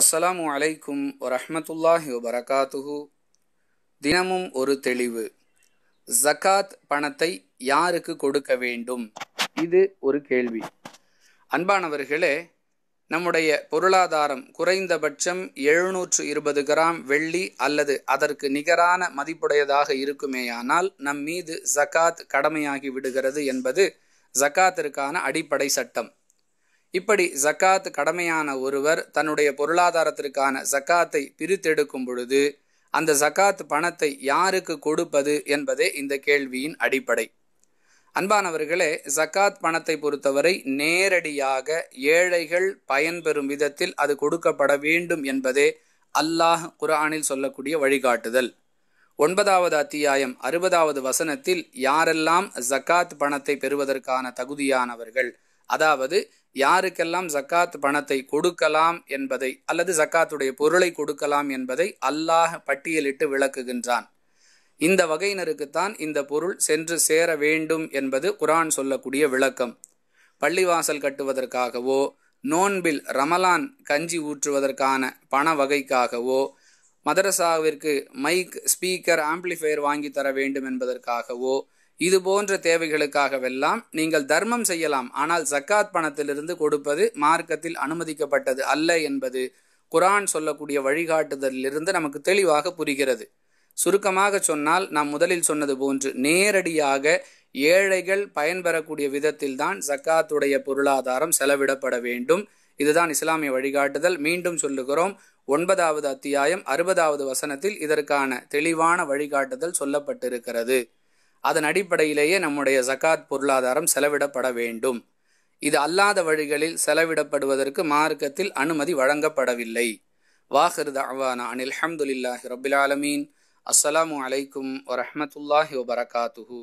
அஸ்ஸலாமு அலைக்கும் வரஹமத்துல்லாஹி வபரகாத்துஹு தினமும் ஒரு தெளிவு ஜக்காத் பணத்தை யாருக்கு கொடுக்க வேண்டும் இது ஒரு கேள்வி அன்பானவர்களே நம்முடைய பொருளாதாரம் குறைந்தபட்சம் எழுநூற்று இருபது கிராம் வெள்ளி அல்லது அதற்கு நிகரான மதிப்புடையதாக இருக்குமேயானால் நம் மீது ஜக்காத் கடமையாகி விடுகிறது என்பது ஜக்காத்திற்கான அடிப்படை சட்டம் இப்படி ஜக்காத் கடமையான ஒருவர் தன்னுடைய பொருளாதாரத்திற்கான ஜக்காத்தை பிரித்தெடுக்கும் பொழுது அந்த ஜக்காத் பணத்தை யாருக்கு கொடுப்பது என்பதே இந்த கேள்வியின் அடிப்படை அன்பானவர்களே ஜக்காத் பணத்தை பொறுத்தவரை நேரடியாக ஏழைகள் பயன்பெறும் விதத்தில் அது கொடுக்கப்பட வேண்டும் என்பதே அல்லாஹ் குரானில் சொல்லக்கூடிய வழிகாட்டுதல் ஒன்பதாவது அத்தியாயம் அறுபதாவது வசனத்தில் யாரெல்லாம் ஜக்காத் பணத்தை பெறுவதற்கான தகுதியானவர்கள் அதாவது யாருக்கெல்லாம் ஜக்காத் பணத்தை கொடுக்கலாம் என்பதை அல்லது ஜக்காத்துடைய பொருளை கொடுக்கலாம் என்பதை அல்லாஹ் பட்டியலிட்டு விளக்குகின்றான் இந்த வகையினருக்குத்தான் இந்த பொருள் சென்று சேர வேண்டும் என்பது குரான் சொல்லக்கூடிய விளக்கம் பள்ளிவாசல் கட்டுவதற்காகவோ நோன்பில் ரமலான் கஞ்சி ஊற்றுவதற்கான பண வகைக்காகவோ மதரசாவிற்கு மைக் ஸ்பீக்கர் ஆம்பிளிஃபையர் வாங்கி தர வேண்டும் என்பதற்காகவோ இது போன்ற தேவைகளுக்காகவெல்லாம் நீங்கள் தர்மம் செய்யலாம் ஆனால் சக்காத் பணத்திலிருந்து கொடுப்பது மார்க்கத்தில் அனுமதிக்கப்பட்டது அல்ல என்பது குரான் சொல்லக்கூடிய வழிகாட்டுதலிலிருந்து நமக்கு தெளிவாக புரிகிறது சுருக்கமாக சொன்னால் நாம் முதலில் சொன்னது போன்று நேரடியாக ஏழைகள் பயன்பெறக்கூடிய விதத்தில் தான் ஜக்காத்துடைய பொருளாதாரம் செலவிடப்பட வேண்டும் இதுதான் இஸ்லாமிய வழிகாட்டுதல் மீண்டும் சொல்லுகிறோம் ஒன்பதாவது அத்தியாயம் அறுபதாவது வசனத்தில் இதற்கான தெளிவான வழிகாட்டுதல் சொல்லப்பட்டிருக்கிறது அதன் அடிப்படையிலேயே நம்முடைய ஜக்காத் பொருளாதாரம் செலவிடப்பட வேண்டும் இது அல்லாத வழிகளில் செலவிடப்படுவதற்கு மார்க்கத்தில் அனுமதி வழங்கப்படவில்லை வாஹிர் தாவானா அனில் அஹமதுல்லாஹி ரபில் ஆலமீன் அஸ்ஸலாமு அலைக்கும் வரமத்துல்லாஹி வபரகாத்துஹூ